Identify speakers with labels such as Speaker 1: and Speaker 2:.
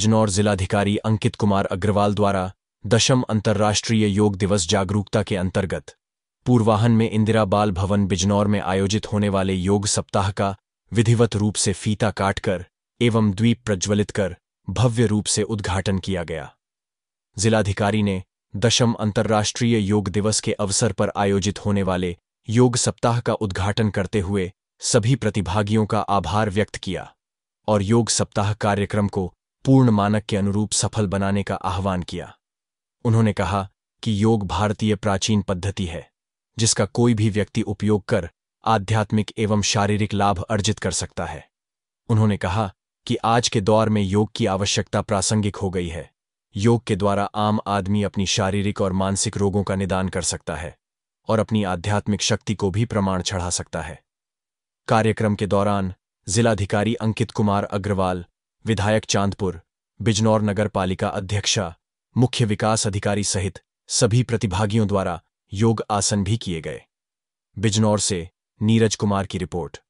Speaker 1: जनौर जिलाधिकारी अंकित कुमार अग्रवाल द्वारा दशम अंतर्राष्ट्रीय योग दिवस जागरूकता के अंतर्गत पूर्वाहन में इंदिरा बाल भवन बिजनौर में आयोजित होने वाले योग सप्ताह का विधिवत रूप से फीता काटकर एवं द्वीप प्रज्वलित कर भव्य रूप से उद्घाटन किया गया जिलाधिकारी ने दशम अंतर्राष्ट्रीय योग दिवस के अवसर पर आयोजित होने वाले योग सप्ताह का उद्घाटन करते हुए सभी प्रतिभागियों का आभार व्यक्त किया और योग सप्ताह कार्यक्रम को पूर्ण मानक के अनुरूप सफल बनाने का आह्वान किया उन्होंने कहा कि योग भारतीय प्राचीन पद्धति है जिसका कोई भी व्यक्ति उपयोग कर आध्यात्मिक एवं शारीरिक लाभ अर्जित कर सकता है उन्होंने कहा कि आज के दौर में योग की आवश्यकता प्रासंगिक हो गई है योग के द्वारा आम आदमी अपनी शारीरिक और मानसिक रोगों का निदान कर सकता है और अपनी आध्यात्मिक शक्ति को भी प्रमाण चढ़ा सकता है कार्यक्रम के दौरान जिलाधिकारी अंकित कुमार अग्रवाल विधायक चांदपुर बिजनौर नगर पालिका अध्यक्षा मुख्य विकास अधिकारी सहित सभी प्रतिभागियों द्वारा योग आसन भी किए गए बिजनौर से नीरज कुमार की रिपोर्ट